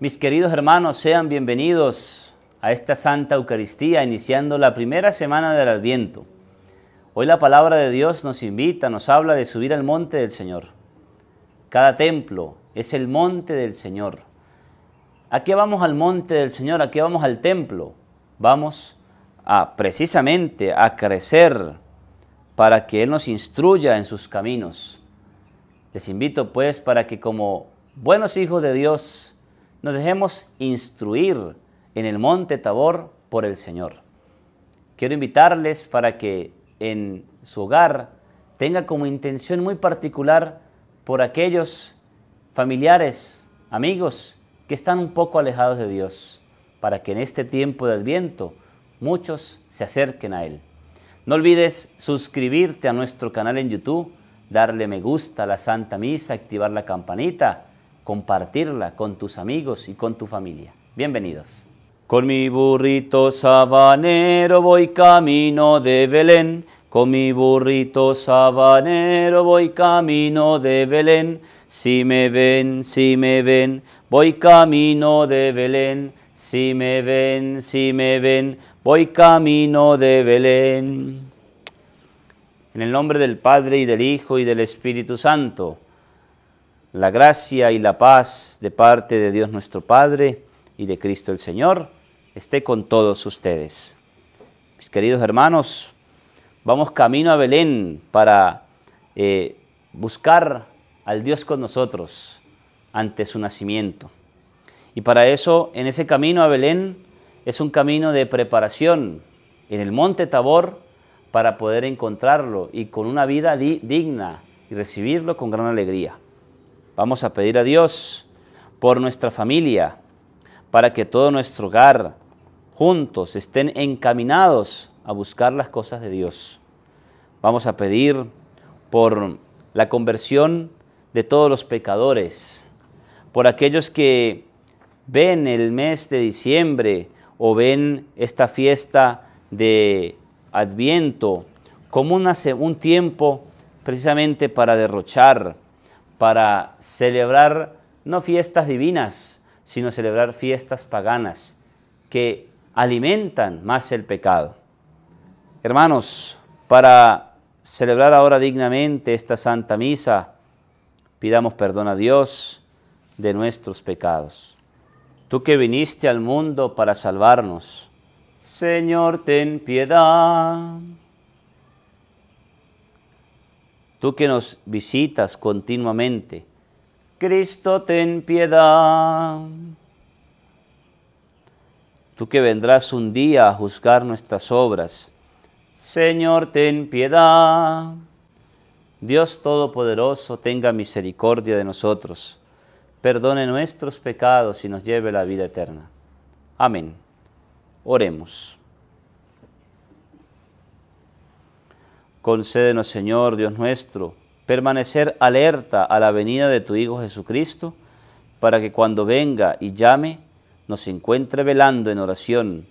Mis queridos hermanos, sean bienvenidos a esta Santa Eucaristía, iniciando la primera semana del Adviento. Hoy la palabra de Dios nos invita, nos habla de subir al monte del Señor. Cada templo es el monte del Señor. Aquí vamos al monte del Señor? aquí vamos al templo? Vamos a precisamente a crecer para que Él nos instruya en sus caminos. Les invito pues para que como buenos hijos de Dios, nos dejemos instruir en el monte Tabor por el Señor. Quiero invitarles para que en su hogar tenga como intención muy particular por aquellos familiares, amigos que están un poco alejados de Dios, para que en este tiempo de adviento muchos se acerquen a Él. No olvides suscribirte a nuestro canal en YouTube, darle me gusta a la Santa Misa, activar la campanita compartirla con tus amigos y con tu familia. Bienvenidos. Con mi burrito sabanero voy camino de Belén. Con mi burrito sabanero voy camino de Belén. Si me ven, si me ven, voy camino de Belén. Si me ven, si me ven, voy camino de Belén. En el nombre del Padre y del Hijo y del Espíritu Santo la gracia y la paz de parte de Dios nuestro Padre y de Cristo el Señor esté con todos ustedes. Mis queridos hermanos, vamos camino a Belén para eh, buscar al Dios con nosotros ante su nacimiento. Y para eso, en ese camino a Belén, es un camino de preparación en el monte Tabor para poder encontrarlo y con una vida digna y recibirlo con gran alegría. Vamos a pedir a Dios por nuestra familia, para que todo nuestro hogar, juntos, estén encaminados a buscar las cosas de Dios. Vamos a pedir por la conversión de todos los pecadores, por aquellos que ven el mes de diciembre o ven esta fiesta de Adviento como una, un tiempo precisamente para derrochar, para celebrar no fiestas divinas, sino celebrar fiestas paganas que alimentan más el pecado. Hermanos, para celebrar ahora dignamente esta Santa Misa, pidamos perdón a Dios de nuestros pecados. Tú que viniste al mundo para salvarnos, Señor, ten piedad tú que nos visitas continuamente. Cristo, ten piedad. Tú que vendrás un día a juzgar nuestras obras. Señor, ten piedad. Dios Todopoderoso, tenga misericordia de nosotros. Perdone nuestros pecados y nos lleve la vida eterna. Amén. Oremos. Concédenos, Señor Dios nuestro, permanecer alerta a la venida de tu Hijo Jesucristo, para que cuando venga y llame, nos encuentre velando en oración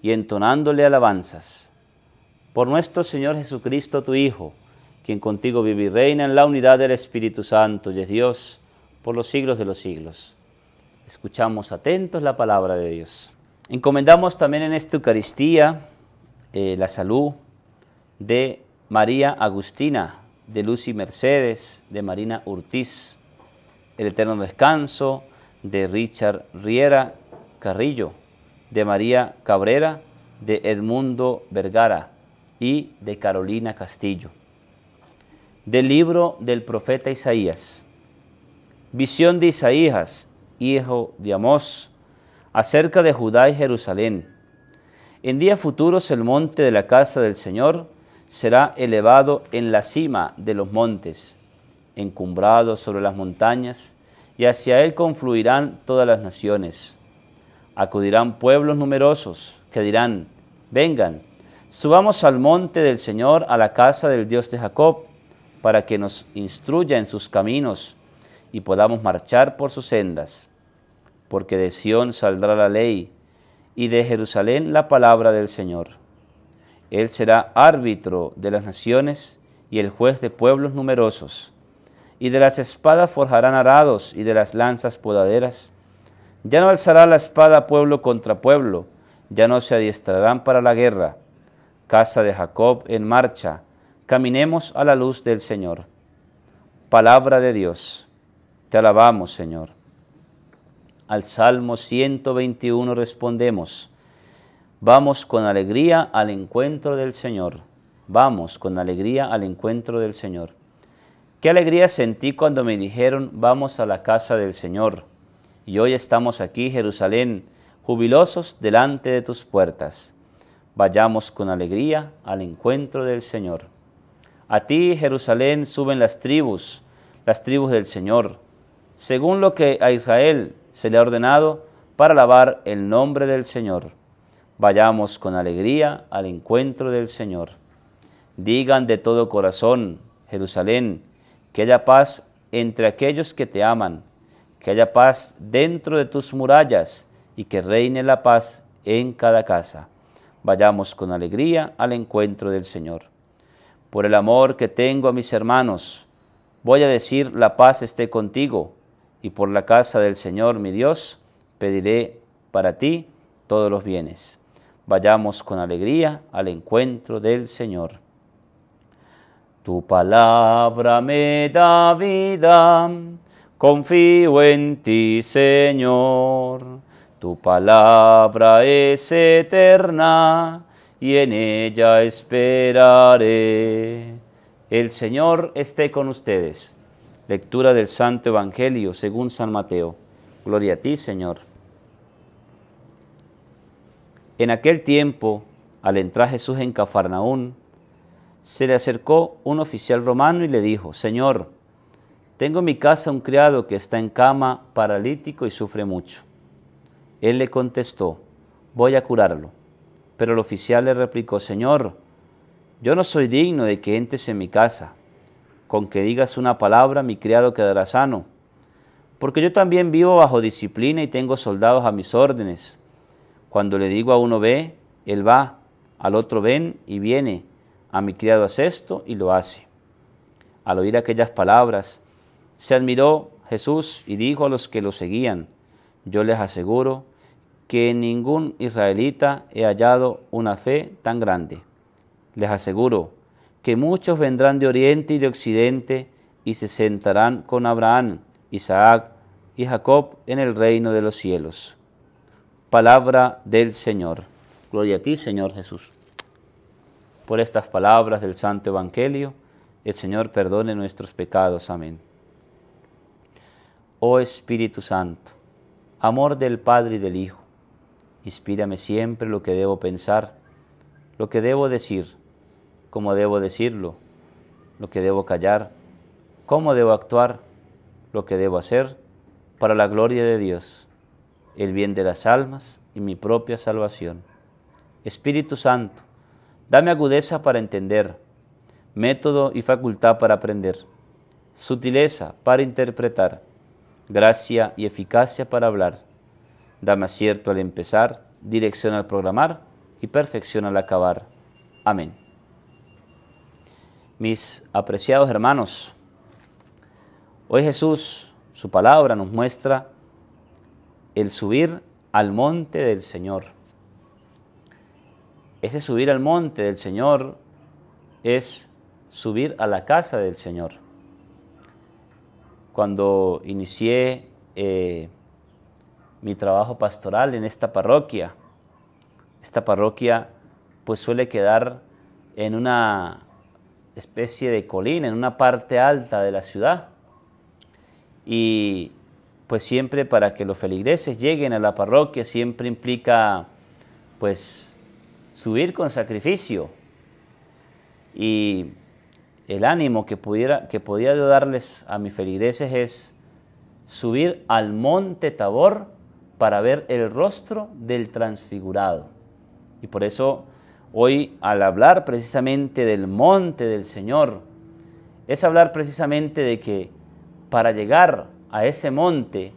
y entonándole alabanzas. Por nuestro Señor Jesucristo, tu Hijo, quien contigo vive y reina en la unidad del Espíritu Santo y es Dios por los siglos de los siglos. Escuchamos atentos la palabra de Dios. Encomendamos también en esta Eucaristía eh, la salud de María Agustina, de Lucy Mercedes, de Marina Ortiz, El Eterno Descanso, de Richard Riera Carrillo, de María Cabrera, de Edmundo Vergara y de Carolina Castillo. Del libro del profeta Isaías. Visión de Isaías, hijo de Amós, acerca de Judá y Jerusalén. En días futuros el monte de la casa del Señor será elevado en la cima de los montes, encumbrado sobre las montañas, y hacia él confluirán todas las naciones. Acudirán pueblos numerosos que dirán, vengan, subamos al monte del Señor, a la casa del Dios de Jacob, para que nos instruya en sus caminos y podamos marchar por sus sendas. Porque de Sión saldrá la ley y de Jerusalén la palabra del Señor él será árbitro de las naciones y el juez de pueblos numerosos. Y de las espadas forjarán arados y de las lanzas podaderas. Ya no alzará la espada pueblo contra pueblo, ya no se adiestrarán para la guerra. Casa de Jacob en marcha, caminemos a la luz del Señor. Palabra de Dios, te alabamos Señor. Al Salmo 121 respondemos. Vamos con alegría al encuentro del Señor. Vamos con alegría al encuentro del Señor. Qué alegría sentí cuando me dijeron, vamos a la casa del Señor. Y hoy estamos aquí, Jerusalén, jubilosos delante de tus puertas. Vayamos con alegría al encuentro del Señor. A ti, Jerusalén, suben las tribus, las tribus del Señor, según lo que a Israel se le ha ordenado para alabar el nombre del Señor. Vayamos con alegría al encuentro del Señor. Digan de todo corazón, Jerusalén, que haya paz entre aquellos que te aman, que haya paz dentro de tus murallas y que reine la paz en cada casa. Vayamos con alegría al encuentro del Señor. Por el amor que tengo a mis hermanos, voy a decir la paz esté contigo, y por la casa del Señor mi Dios pediré para ti todos los bienes vayamos con alegría al encuentro del Señor. Tu palabra me da vida, confío en ti, Señor. Tu palabra es eterna y en ella esperaré. El Señor esté con ustedes. Lectura del Santo Evangelio según San Mateo. Gloria a ti, Señor. En aquel tiempo, al entrar Jesús en Cafarnaún, se le acercó un oficial romano y le dijo, Señor, tengo en mi casa un criado que está en cama, paralítico y sufre mucho. Él le contestó, voy a curarlo. Pero el oficial le replicó, Señor, yo no soy digno de que entres en mi casa. Con que digas una palabra, mi criado quedará sano. Porque yo también vivo bajo disciplina y tengo soldados a mis órdenes. Cuando le digo a uno ve, él va, al otro ven y viene, a mi criado hace esto y lo hace. Al oír aquellas palabras, se admiró Jesús y dijo a los que lo seguían, yo les aseguro que en ningún israelita he hallado una fe tan grande. Les aseguro que muchos vendrán de oriente y de occidente y se sentarán con Abraham, Isaac y Jacob en el reino de los cielos. Palabra del Señor. Gloria a ti, Señor Jesús. Por estas palabras del Santo Evangelio, el Señor perdone nuestros pecados. Amén. Oh Espíritu Santo, amor del Padre y del Hijo, inspírame siempre lo que debo pensar, lo que debo decir, cómo debo decirlo, lo que debo callar, cómo debo actuar, lo que debo hacer, para la gloria de Dios el bien de las almas y mi propia salvación. Espíritu Santo, dame agudeza para entender, método y facultad para aprender, sutileza para interpretar, gracia y eficacia para hablar. Dame acierto al empezar, dirección al programar y perfección al acabar. Amén. Mis apreciados hermanos, hoy Jesús, su palabra nos muestra el subir al monte del Señor. Ese subir al monte del Señor es subir a la casa del Señor. Cuando inicié eh, mi trabajo pastoral en esta parroquia, esta parroquia pues suele quedar en una especie de colina, en una parte alta de la ciudad. Y pues siempre para que los feligreses lleguen a la parroquia, siempre implica pues subir con sacrificio. Y el ánimo que, pudiera, que podía darles a mis feligreses es subir al monte Tabor para ver el rostro del transfigurado. Y por eso hoy al hablar precisamente del monte del Señor, es hablar precisamente de que para llegar a ese monte,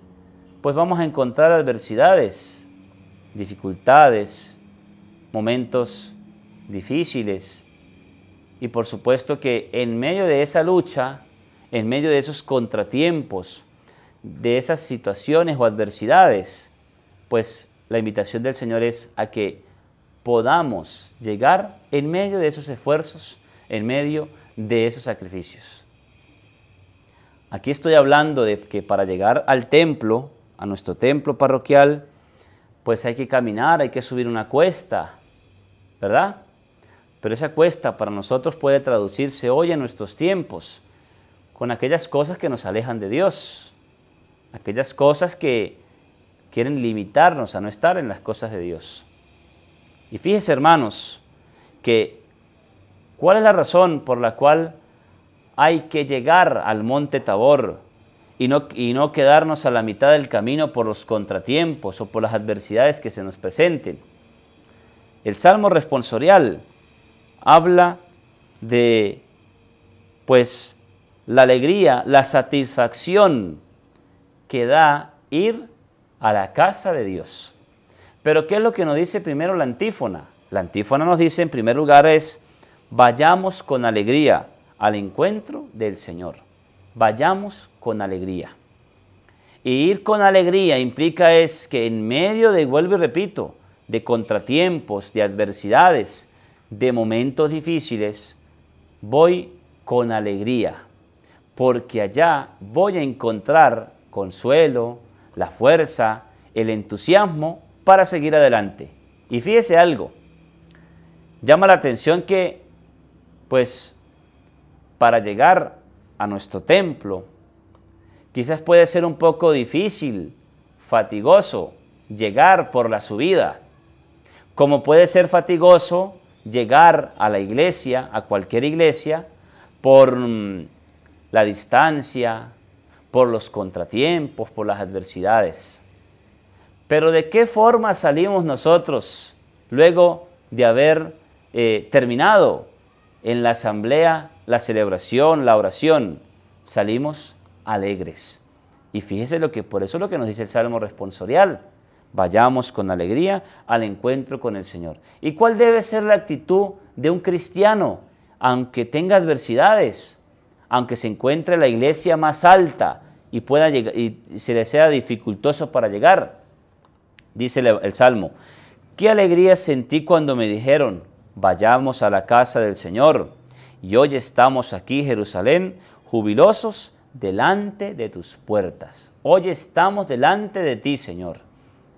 pues vamos a encontrar adversidades, dificultades, momentos difíciles. Y por supuesto que en medio de esa lucha, en medio de esos contratiempos, de esas situaciones o adversidades, pues la invitación del Señor es a que podamos llegar en medio de esos esfuerzos, en medio de esos sacrificios. Aquí estoy hablando de que para llegar al templo, a nuestro templo parroquial, pues hay que caminar, hay que subir una cuesta, ¿verdad? Pero esa cuesta para nosotros puede traducirse hoy en nuestros tiempos con aquellas cosas que nos alejan de Dios, aquellas cosas que quieren limitarnos a no estar en las cosas de Dios. Y fíjese, hermanos, que cuál es la razón por la cual hay que llegar al monte Tabor y no, y no quedarnos a la mitad del camino por los contratiempos o por las adversidades que se nos presenten. El Salmo responsorial habla de pues la alegría, la satisfacción que da ir a la casa de Dios. Pero ¿qué es lo que nos dice primero la antífona? La antífona nos dice en primer lugar es, vayamos con alegría al encuentro del Señor. Vayamos con alegría. Y ir con alegría implica es que en medio de, vuelvo y repito, de contratiempos, de adversidades, de momentos difíciles, voy con alegría, porque allá voy a encontrar consuelo, la fuerza, el entusiasmo para seguir adelante. Y fíjese algo, llama la atención que, pues, para llegar a nuestro templo. Quizás puede ser un poco difícil, fatigoso, llegar por la subida, como puede ser fatigoso llegar a la iglesia, a cualquier iglesia, por mm, la distancia, por los contratiempos, por las adversidades. Pero ¿de qué forma salimos nosotros luego de haber eh, terminado en la asamblea la celebración, la oración, salimos alegres. Y fíjese lo que, por eso es lo que nos dice el Salmo responsorial. Vayamos con alegría al encuentro con el Señor. ¿Y cuál debe ser la actitud de un cristiano? Aunque tenga adversidades, aunque se encuentre en la iglesia más alta y, pueda llegar, y se le sea dificultoso para llegar, dice el Salmo, qué alegría sentí cuando me dijeron, vayamos a la casa del Señor y hoy estamos aquí, Jerusalén, jubilosos delante de tus puertas. Hoy estamos delante de ti, Señor,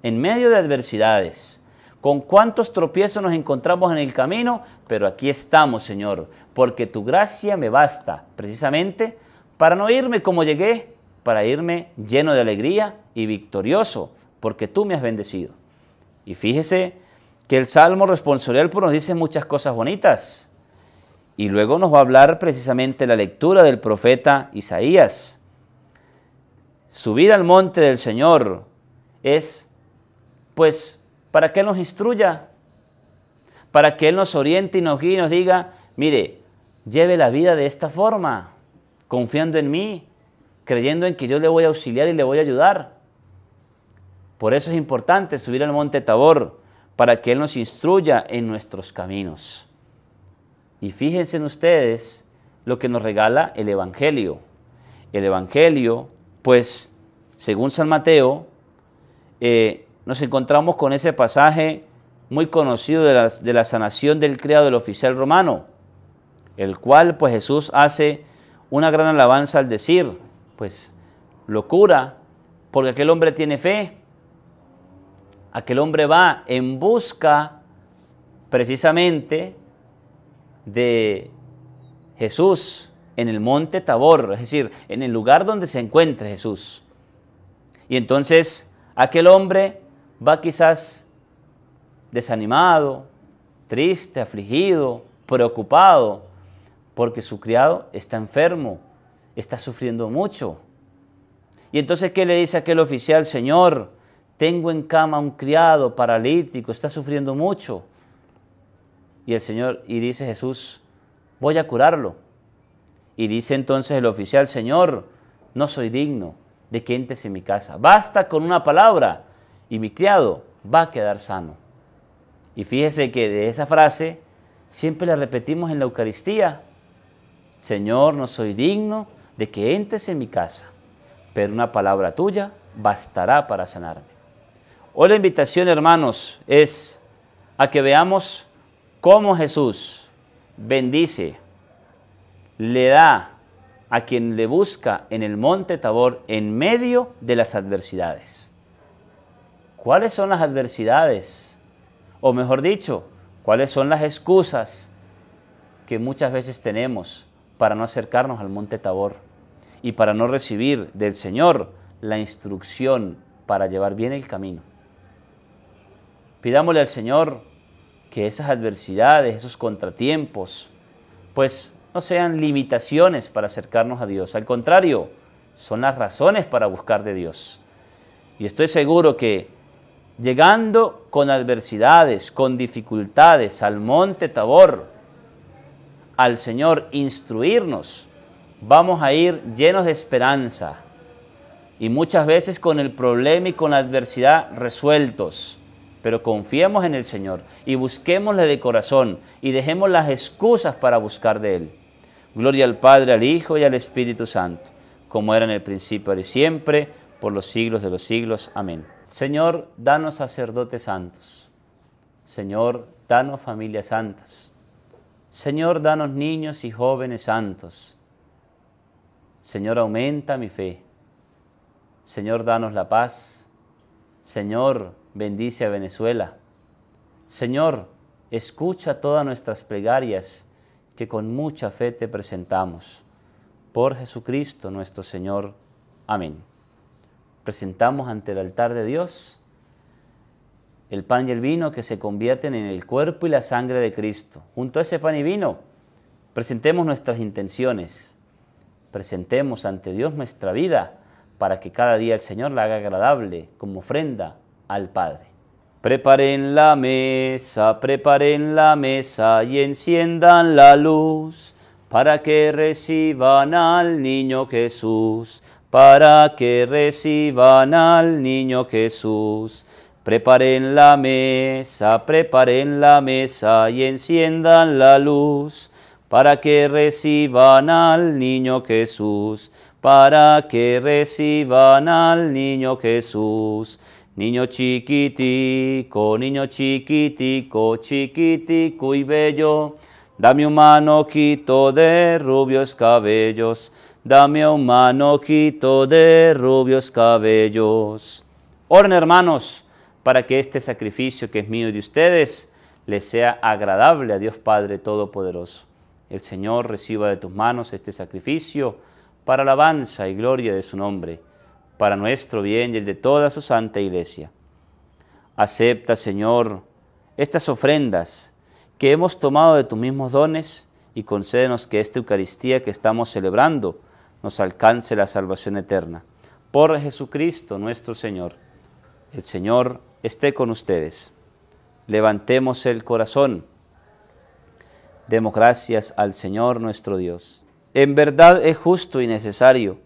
en medio de adversidades. Con cuántos tropiezos nos encontramos en el camino, pero aquí estamos, Señor, porque tu gracia me basta, precisamente, para no irme como llegué, para irme lleno de alegría y victorioso, porque tú me has bendecido. Y fíjese que el Salmo responsorial pues, nos dice muchas cosas bonitas. Y luego nos va a hablar precisamente la lectura del profeta Isaías. Subir al monte del Señor es, pues, para que Él nos instruya, para que Él nos oriente y nos guíe y nos diga, mire, lleve la vida de esta forma, confiando en mí, creyendo en que yo le voy a auxiliar y le voy a ayudar. Por eso es importante subir al monte Tabor, para que Él nos instruya en nuestros caminos. Y fíjense en ustedes lo que nos regala el Evangelio. El Evangelio, pues, según San Mateo, eh, nos encontramos con ese pasaje muy conocido de la, de la sanación del criado del oficial romano, el cual pues Jesús hace una gran alabanza al decir, pues locura, porque aquel hombre tiene fe, aquel hombre va en busca precisamente de Jesús en el monte Tabor, es decir, en el lugar donde se encuentra Jesús. Y entonces aquel hombre va quizás desanimado, triste, afligido, preocupado, porque su criado está enfermo, está sufriendo mucho. Y entonces, ¿qué le dice aquel oficial? Señor, tengo en cama un criado paralítico, está sufriendo mucho. Y el Señor, y dice Jesús, voy a curarlo. Y dice entonces el oficial, Señor, no soy digno de que entres en mi casa. Basta con una palabra y mi criado va a quedar sano. Y fíjese que de esa frase siempre la repetimos en la Eucaristía. Señor, no soy digno de que entres en mi casa, pero una palabra tuya bastará para sanarme. Hoy la invitación, hermanos, es a que veamos cómo Jesús bendice, le da a quien le busca en el monte Tabor en medio de las adversidades. ¿Cuáles son las adversidades? O mejor dicho, ¿cuáles son las excusas que muchas veces tenemos para no acercarnos al monte Tabor y para no recibir del Señor la instrucción para llevar bien el camino? Pidámosle al Señor que esas adversidades, esos contratiempos, pues no sean limitaciones para acercarnos a Dios. Al contrario, son las razones para buscar de Dios. Y estoy seguro que llegando con adversidades, con dificultades al monte Tabor, al Señor instruirnos, vamos a ir llenos de esperanza y muchas veces con el problema y con la adversidad resueltos pero confiemos en el Señor y busquémosle de corazón y dejemos las excusas para buscar de Él. Gloria al Padre, al Hijo y al Espíritu Santo, como era en el principio, y siempre, por los siglos de los siglos. Amén. Señor, danos sacerdotes santos. Señor, danos familias santas. Señor, danos niños y jóvenes santos. Señor, aumenta mi fe. Señor, danos la paz. Señor, bendice a Venezuela. Señor, escucha todas nuestras plegarias que con mucha fe te presentamos. Por Jesucristo nuestro Señor. Amén. Presentamos ante el altar de Dios el pan y el vino que se convierten en el cuerpo y la sangre de Cristo. Junto a ese pan y vino, presentemos nuestras intenciones. Presentemos ante Dios nuestra vida para que cada día el Señor la haga agradable como ofrenda al Padre. Preparen la mesa, preparen la mesa y enciendan la luz para que reciban al niño Jesús, para que reciban al niño Jesús. Preparen la mesa, preparen la mesa y enciendan la luz para que reciban al niño Jesús, para que reciban al niño Jesús. Niño chiquitico, niño chiquitico, chiquitico y bello, dame un manojito de rubios cabellos, dame un manojito de rubios cabellos. Oren hermanos, para que este sacrificio que es mío y de ustedes les sea agradable a Dios Padre Todopoderoso. El Señor reciba de tus manos este sacrificio para alabanza y gloria de su nombre para nuestro bien y el de toda su santa iglesia. Acepta, Señor, estas ofrendas que hemos tomado de tus mismos dones y concédenos que esta Eucaristía que estamos celebrando nos alcance la salvación eterna. Por Jesucristo nuestro Señor. El Señor esté con ustedes. Levantemos el corazón. Demos gracias al Señor nuestro Dios. En verdad es justo y necesario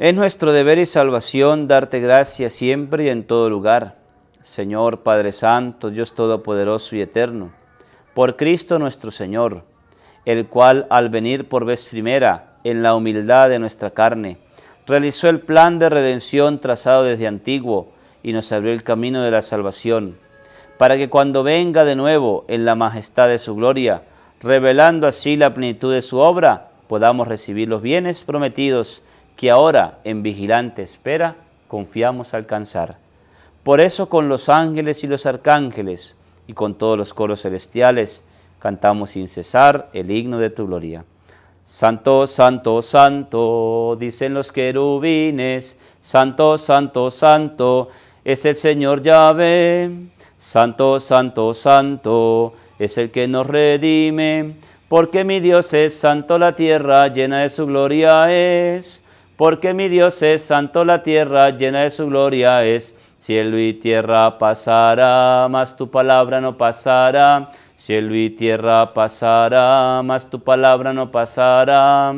es nuestro deber y salvación darte gracias siempre y en todo lugar, Señor Padre Santo, Dios Todopoderoso y Eterno, por Cristo nuestro Señor, el cual al venir por vez primera en la humildad de nuestra carne, realizó el plan de redención trazado desde antiguo y nos abrió el camino de la salvación, para que cuando venga de nuevo en la majestad de su gloria, revelando así la plenitud de su obra, podamos recibir los bienes prometidos que ahora en vigilante espera confiamos alcanzar. Por eso con los ángeles y los arcángeles y con todos los coros celestiales cantamos sin cesar el himno de tu gloria. Santo, santo, santo, dicen los querubines, santo, santo, santo, es el Señor Yahvé. Santo, santo, santo, es el que nos redime, porque mi Dios es santo, la tierra llena de su gloria es porque mi Dios es santo, la tierra llena de su gloria es. Cielo y tierra pasará, mas tu palabra no pasará. Cielo y tierra pasará, mas tu palabra no pasará.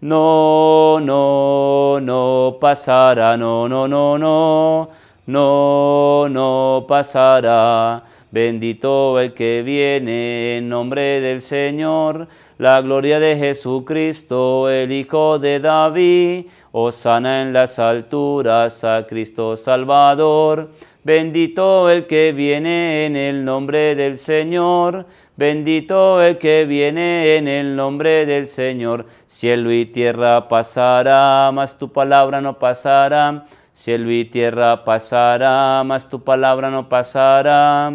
No, no, no pasará, no, no, no, no, no, no pasará Bendito el que viene en nombre del Señor, la gloria de Jesucristo, el Hijo de David. Osana en las alturas a Cristo Salvador. Bendito el que viene en el nombre del Señor. Bendito el que viene en el nombre del Señor. Cielo y tierra pasará, mas tu palabra no pasará. Cielo y tierra pasará, mas tu palabra no pasará.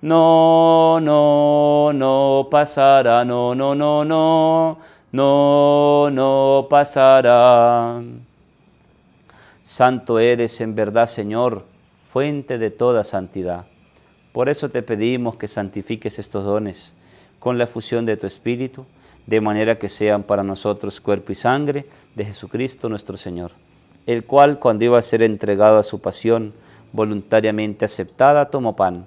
No, no, no pasará, no, no, no, no, no, no pasará. Santo eres en verdad, Señor, fuente de toda santidad. Por eso te pedimos que santifiques estos dones con la fusión de tu Espíritu, de manera que sean para nosotros cuerpo y sangre de Jesucristo nuestro Señor, el cual cuando iba a ser entregado a su pasión, voluntariamente aceptada, tomó pan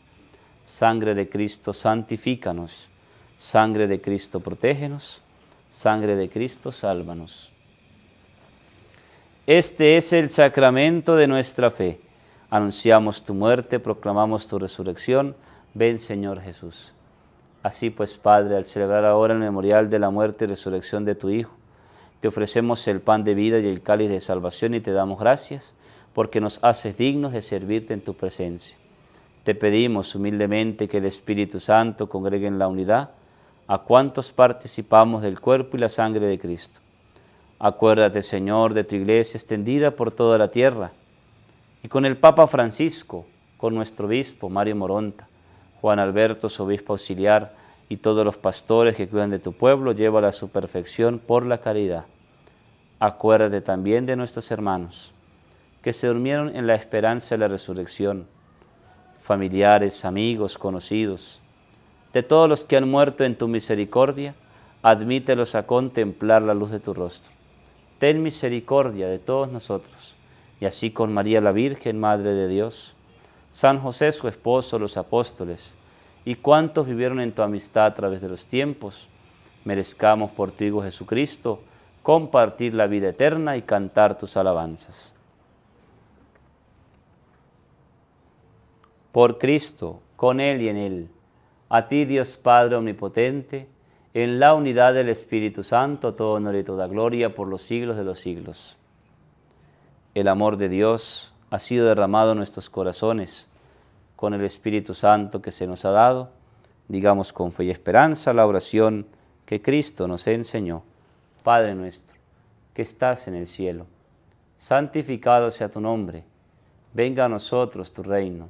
Sangre de Cristo, santifícanos. Sangre de Cristo, protégenos. Sangre de Cristo, sálvanos. Este es el sacramento de nuestra fe. Anunciamos tu muerte, proclamamos tu resurrección. Ven, Señor Jesús. Así pues, Padre, al celebrar ahora el memorial de la muerte y resurrección de tu Hijo, te ofrecemos el pan de vida y el cáliz de salvación y te damos gracias porque nos haces dignos de servirte en tu presencia te pedimos humildemente que el Espíritu Santo congregue en la unidad a cuantos participamos del cuerpo y la sangre de Cristo. Acuérdate, Señor, de tu iglesia extendida por toda la tierra, y con el Papa Francisco, con nuestro obispo Mario Moronta, Juan Alberto, su obispo auxiliar, y todos los pastores que cuidan de tu pueblo, lleva a su perfección por la caridad. Acuérdate también de nuestros hermanos, que se durmieron en la esperanza de la resurrección familiares, amigos, conocidos, de todos los que han muerto en tu misericordia, admítelos a contemplar la luz de tu rostro. Ten misericordia de todos nosotros, y así con María la Virgen, Madre de Dios, San José su esposo, los apóstoles, y cuantos vivieron en tu amistad a través de los tiempos, merezcamos por ti, oh Jesucristo compartir la vida eterna y cantar tus alabanzas. por Cristo, con Él y en Él. A ti, Dios Padre Omnipotente, en la unidad del Espíritu Santo, todo honor y toda gloria por los siglos de los siglos. El amor de Dios ha sido derramado en nuestros corazones con el Espíritu Santo que se nos ha dado. Digamos con fe y esperanza la oración que Cristo nos enseñó. Padre nuestro, que estás en el cielo, santificado sea tu nombre, venga a nosotros tu reino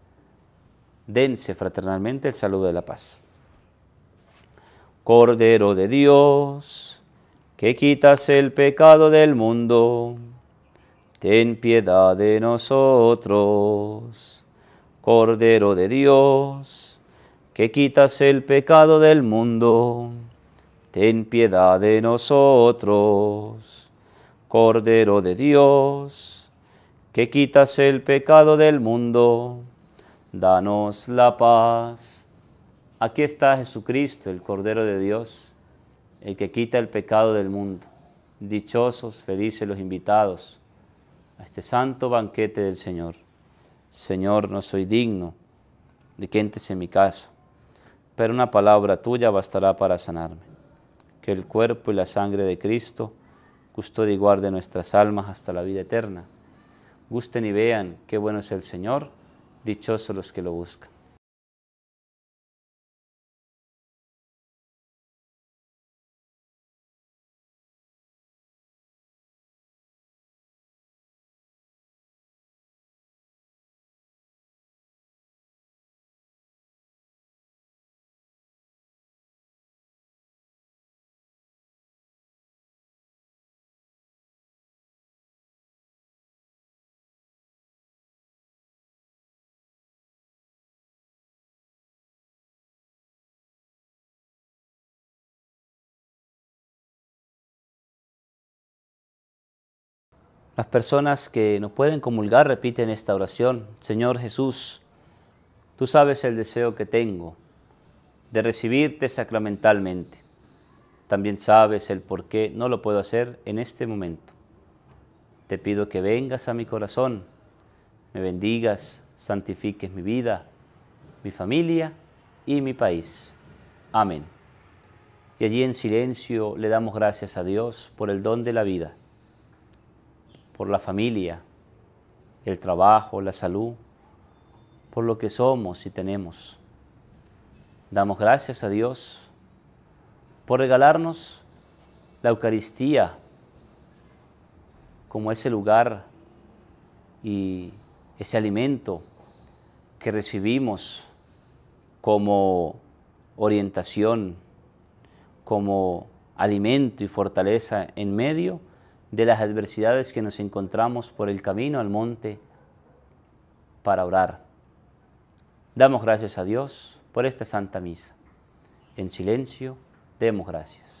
dense fraternalmente el saludo de la paz. Cordero de Dios, que quitas el pecado del mundo, ten piedad de nosotros. Cordero de Dios, que quitas el pecado del mundo, ten piedad de nosotros. Cordero de Dios, que quitas el pecado del mundo, danos la paz. Aquí está Jesucristo, el Cordero de Dios, el que quita el pecado del mundo. Dichosos, felices los invitados a este santo banquete del Señor. Señor, no soy digno de que entres en mi casa, pero una palabra tuya bastará para sanarme. Que el cuerpo y la sangre de Cristo custodie y guarde nuestras almas hasta la vida eterna. Gusten y vean qué bueno es el Señor dichosos los que lo buscan. Las personas que nos pueden comulgar repiten esta oración. Señor Jesús, tú sabes el deseo que tengo de recibirte sacramentalmente. También sabes el por qué no lo puedo hacer en este momento. Te pido que vengas a mi corazón, me bendigas, santifiques mi vida, mi familia y mi país. Amén. Y allí en silencio le damos gracias a Dios por el don de la vida por la familia, el trabajo, la salud, por lo que somos y tenemos. Damos gracias a Dios por regalarnos la Eucaristía como ese lugar y ese alimento que recibimos como orientación, como alimento y fortaleza en medio de las adversidades que nos encontramos por el camino al monte para orar. Damos gracias a Dios por esta santa misa. En silencio, demos gracias.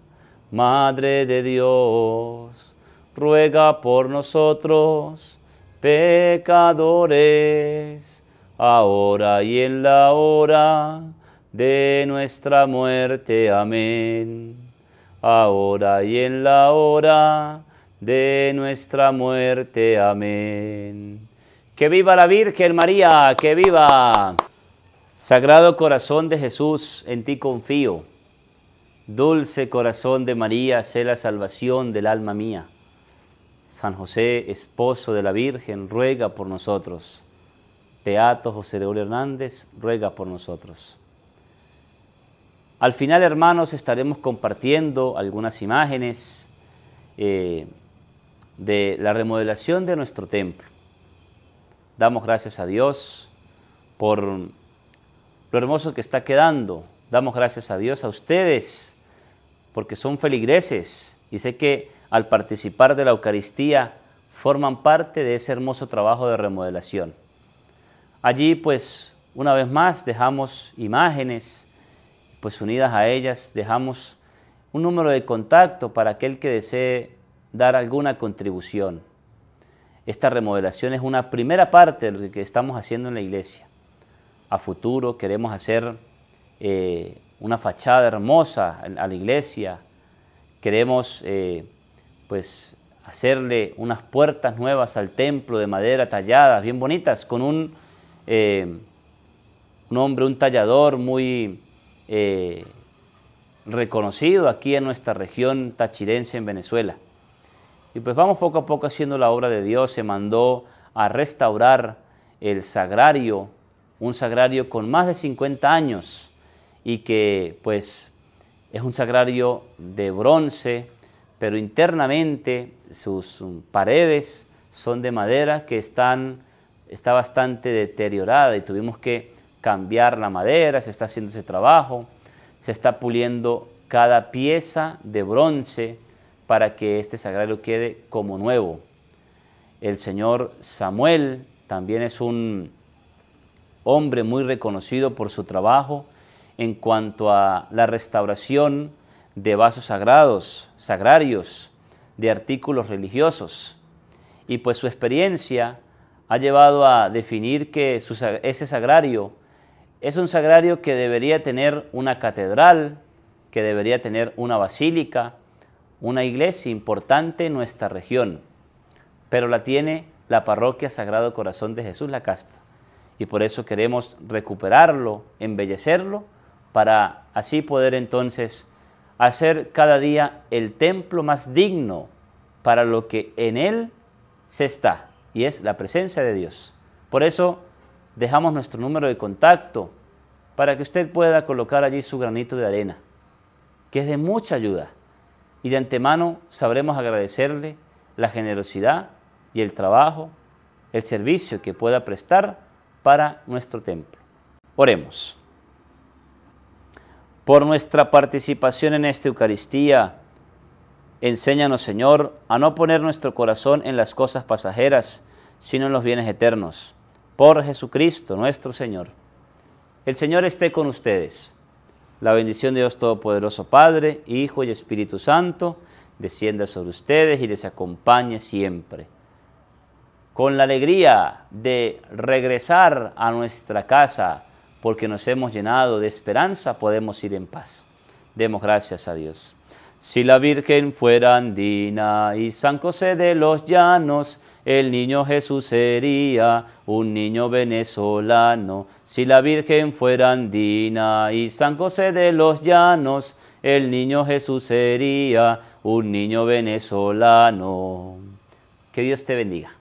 Madre de Dios, ruega por nosotros, pecadores, ahora y en la hora de nuestra muerte. Amén. Ahora y en la hora de nuestra muerte. Amén. Que viva la Virgen María, que viva. Sagrado corazón de Jesús, en ti confío. Dulce corazón de María, sé la salvación del alma mía. San José, esposo de la Virgen, ruega por nosotros. Beato José de Oro Hernández, ruega por nosotros. Al final, hermanos, estaremos compartiendo algunas imágenes eh, de la remodelación de nuestro templo. Damos gracias a Dios por lo hermoso que está quedando Damos gracias a Dios, a ustedes, porque son feligreses y sé que al participar de la Eucaristía forman parte de ese hermoso trabajo de remodelación. Allí pues una vez más dejamos imágenes, pues unidas a ellas dejamos un número de contacto para aquel que desee dar alguna contribución. Esta remodelación es una primera parte de lo que estamos haciendo en la iglesia. A futuro queremos hacer eh, una fachada hermosa a la iglesia, queremos eh, pues hacerle unas puertas nuevas al templo de madera talladas, bien bonitas, con un, eh, un hombre, un tallador muy reconocido aquí en nuestra región tachirense en Venezuela. Y pues vamos poco a poco haciendo la obra de Dios, se mandó a restaurar el sagrario, un sagrario con más de 50 años, y que pues es un sagrario de bronce, pero internamente sus um, paredes son de madera que están, está bastante deteriorada y tuvimos que cambiar la madera, se está haciendo ese trabajo, se está puliendo cada pieza de bronce para que este sagrario quede como nuevo. El señor Samuel también es un hombre muy reconocido por su trabajo, en cuanto a la restauración de vasos sagrados, sagrarios, de artículos religiosos. Y pues su experiencia ha llevado a definir que ese sagrario es un sagrario que debería tener una catedral, que debería tener una basílica, una iglesia importante en nuestra región, pero la tiene la parroquia Sagrado Corazón de Jesús La Casta. Y por eso queremos recuperarlo, embellecerlo para así poder entonces hacer cada día el templo más digno para lo que en él se está, y es la presencia de Dios. Por eso dejamos nuestro número de contacto para que usted pueda colocar allí su granito de arena, que es de mucha ayuda. Y de antemano sabremos agradecerle la generosidad y el trabajo, el servicio que pueda prestar para nuestro templo. Oremos por nuestra participación en esta Eucaristía. Enséñanos, Señor, a no poner nuestro corazón en las cosas pasajeras, sino en los bienes eternos. Por Jesucristo nuestro Señor. El Señor esté con ustedes. La bendición de Dios Todopoderoso, Padre, Hijo y Espíritu Santo, descienda sobre ustedes y les acompañe siempre. Con la alegría de regresar a nuestra casa, porque nos hemos llenado de esperanza, podemos ir en paz. Demos gracias a Dios. Si la Virgen fuera andina y San José de los Llanos, el niño Jesús sería un niño venezolano. Si la Virgen fuera andina y San José de los Llanos, el niño Jesús sería un niño venezolano. Que Dios te bendiga.